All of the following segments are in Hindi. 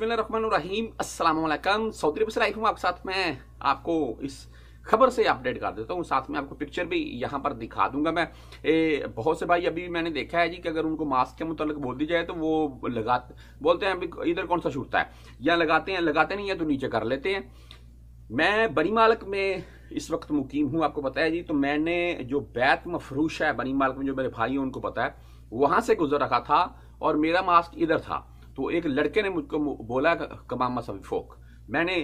बसमीम असलम से हूँ आपके साथ आपको इस खबर से अपडेट कर देता हूँ साथ में आपको पिक्चर भी यहाँ पर दिखा दूंगा मैं ए, बहुत से भाई अभी मैंने देखा है जी कि अगर उनको मास्क के मुतल बोल दी जाए तो वो लगा बोलते हैं अभी इधर कौन सा छूटता है या लगाते हैं लगाते नहीं है तो नीचे कर लेते हैं मैं बनी मालक में इस वक्त मुकीम हूँ आपको पता है जी तो मैंने जो बैत मफरूश है बनी मालक में जो मेरे भाई हैं उनको पता है वहाँ से गुजर रखा था और मेरा मास्क इधर था तो एक लड़के ने मुझको बोला कमामा सभी फोक मैंने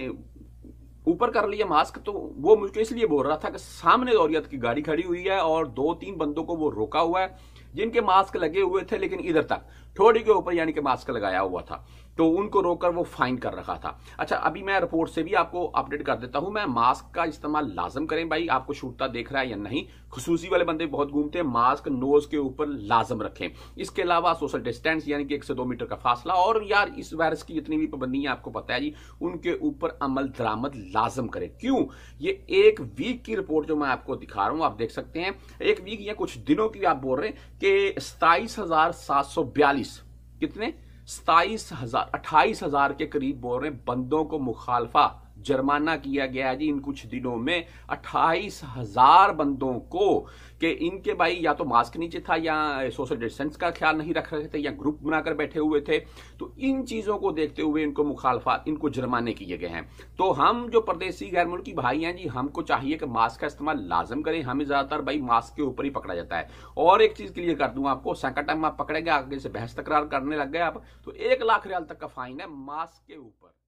ऊपर कर लिया मास्क तो वो मुझको इसलिए बोल रहा था कि सामने औरत की गाड़ी खड़ी हुई है और दो तीन बंदों को वो रोका हुआ है जिनके मास्क लगे हुए थे लेकिन इधर तक ठोड़ी के ऊपर यानी कि मास्क लगाया हुआ था तो उनको रोककर वो फाइन कर रखा था अच्छा अभी मैं रिपोर्ट से भी आपको अपडेट कर देता हूं मैं मास्क का इस्तेमाल लाजम करें भाई आपको छूटता देख रहा है या नहीं खसूसी वाले बंदे बहुत घूमते हैं मास्क नोज के ऊपर लाजम रखें इसके अलावा सोशल डिस्टेंस यानी कि एक से दो मीटर का फासला और यार इस वायरस की जितनी भी पाबंदियां आपको पता है जी उनके ऊपर अमल दरामद लाजम करें क्यों ये एक वीक की रिपोर्ट जो मैं आपको दिखा रहा हूं आप देख सकते हैं एक वीक या कुछ दिनों की आप बोल रहे हैं कि सताईस हजार सात सौ बयालीस कितने सताईस हजार अट्ठाईस हजार के करीब बोल रहे बंदों को मुखालफा जुर्माना किया गया जी इन कुछ दिनों में अट्ठाईस हजार बंदों को कि इनके भाई या तो मास्क नीचे था या सोशल डिस्टेंस का ख्याल नहीं रख रहे थे या ग्रुप बनाकर बैठे हुए थे तो इन चीज़ों को देखते हुए इनको मुखालफा इनको जुर्माने किए गए हैं तो हम जो परदेसी गैर मुल्की भाई हैं जी हमको चाहिए कि मास्क का इस्तेमाल लाजम करें हमें ज़्यादातर भाई मास्क के ऊपर ही पकड़ा जाता है और एक चीज़ क्लियर कर दूंगा आपको सेकंड टाइम आप पकड़ेगा आगे से बहस तकरार करने लग गए आप तो एक लाख रियाल तक का फाइन है मास्क के ऊपर